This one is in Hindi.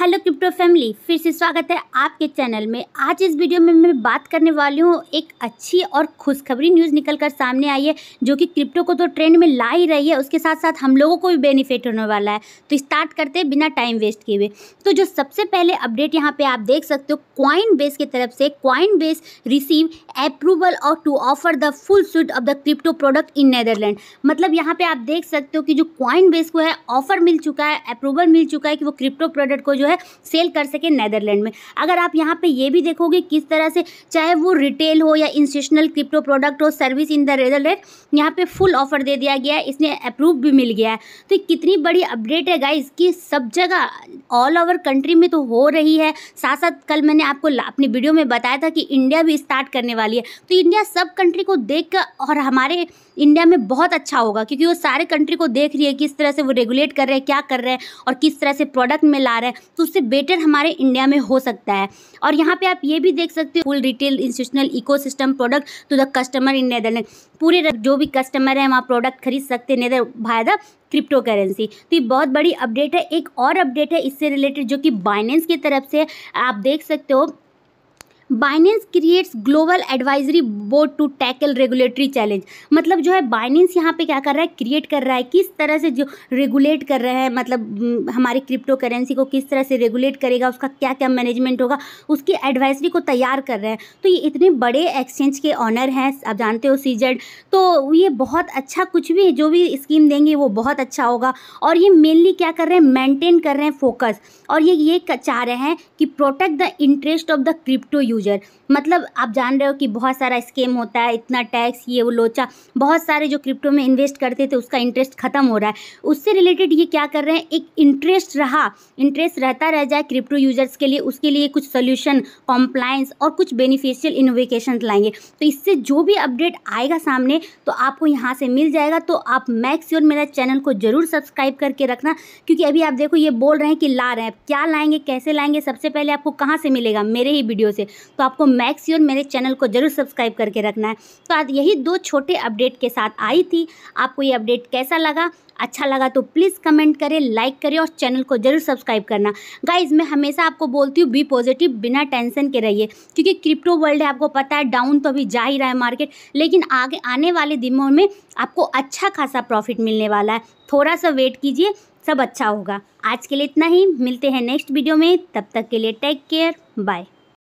हेलो क्रिप्टो फैमिली फिर से स्वागत है आपके चैनल में आज इस वीडियो में मैं बात करने वाली हूँ एक अच्छी और खुशखबरी न्यूज़ निकल कर सामने आई है जो कि क्रिप्टो को तो ट्रेंड में ला ही रही है उसके साथ साथ हम लोगों को भी बेनिफिट होने वाला है तो स्टार्ट करते हैं बिना टाइम वेस्ट किए हुए तो जो सबसे पहले अपडेट यहाँ पर आप देख सकते हो क्वाइन बेस की तरफ से क्वाइन बेस रिसीव अप्रूवल और to offer the full suite of the crypto product in Netherlands मतलब यहाँ पर आप देख सकते हो कि जो क्वाइन बेस को है ऑफर मिल चुका है अप्रूवल मिल चुका है कि वो क्रिप्टो प्रोडक्ट को जो है सेल कर सके नैदरलैंड में अगर आप यहाँ पे ये भी देखोगे किस तरह से चाहे वो रिटेल हो या इंस्टीट्यूशनल क्रिप्टो प्रोडक्ट हो सर्विस इन द नैदरलैंड यहाँ पे फुल ऑफर दे दिया गया है इसने अप्रूव भी मिल गया है तो कितनी बड़ी अपडेट है गाइज की सब जगह ऑल ओवर कंट्री में तो हो रही है साथ साथ कल मैंने आपको अपनी वीडियो में बताया था कि इंडिया भी स्टार्ट करने वाली है तो इंडिया सब कंट्री को देख कर और हमारे इंडिया में बहुत अच्छा होगा क्योंकि वो सारे कंट्री को देख रही है किस तरह से वो रेगुलेट कर रहे हैं क्या कर रहे हैं और किस तरह से प्रोडक्ट में ला रहे हैं तो उससे बेटर हमारे इंडिया में हो सकता है और यहाँ पे आप ये भी देख सकते हो full retail institutional ecosystem product to the customer in Netherlands पूरे जो भी कस्टमर है वहाँ प्रोडक्ट खरीद सकते हैं नेदर बाय द क्रिप्टो करेंसी तो ये बहुत बड़ी अपडेट है एक और अपडेट है इससे रिलेटेड जो कि बाइनेंस की तरफ से आप देख सकते हो Binance creates global advisory board to tackle regulatory challenge मतलब जो है बाइनेंस यहाँ पे क्या कर रहा है क्रिएट कर रहा है किस तरह से जो रेगुलेट कर रहा है मतलब हमारी क्रिप्टो करेंसी को किस तरह से रेगुलेट करेगा उसका क्या क्या मैनेजमेंट होगा उसकी एडवाइजरी को तैयार कर रहे हैं तो ये इतने बड़े एक्सचेंज के ऑनर हैं आप जानते हो सीजेड तो ये बहुत अच्छा कुछ भी जो भी स्कीम देंगे वो बहुत अच्छा होगा और ये मेनली क्या कर रहे हैं मेनटेन कर रहे हैं फोकस और ये ये चाह रहे हैं कि protect the interest of the crypto use user मतलब आप जान रहे हो कि बहुत सारा स्केम होता है इतना टैक्स ये वो लोचा बहुत सारे जो क्रिप्टो में इन्वेस्ट करते थे उसका इंटरेस्ट ख़त्म हो रहा है उससे रिलेटेड ये क्या कर रहे हैं एक इंटरेस्ट रहा इंटरेस्ट रहता रह जाए क्रिप्टो यूजर्स के लिए उसके लिए कुछ सोल्यूशन कॉम्प्लाइंस और कुछ बेनिफिशियल इनोवेशन लाएंगे तो इससे जो भी अपडेट आएगा सामने तो आपको यहाँ से मिल जाएगा तो आप मैक्स योर मेरा चैनल को ज़रूर सब्सक्राइब करके रखना क्योंकि अभी आप देखो ये बोल रहे हैं कि ला रहे हैं क्या लाएंगे कैसे लाएंगे सबसे पहले आपको कहाँ से मिलेगा मेरे ही वीडियो से तो आपको मैक्स योर मेरे चैनल को ज़रूर सब्सक्राइब करके रखना है तो आज यही दो छोटे अपडेट के साथ आई थी आपको ये अपडेट कैसा लगा अच्छा लगा तो प्लीज़ कमेंट करें लाइक करें और चैनल को ज़रूर सब्सक्राइब करना गाइज मैं हमेशा आपको बोलती हूँ बी पॉजिटिव बिना टेंशन के रहिए क्योंकि क्रिप्टो वर्ल्ड है आपको पता है डाउन तो अभी जा ही रहा है मार्केट लेकिन आगे आने वाले दिनों में आपको अच्छा खासा प्रॉफिट मिलने वाला है थोड़ा सा वेट कीजिए सब अच्छा होगा आज के लिए इतना ही मिलते हैं नेक्स्ट वीडियो में तब तक के लिए टेक केयर बाय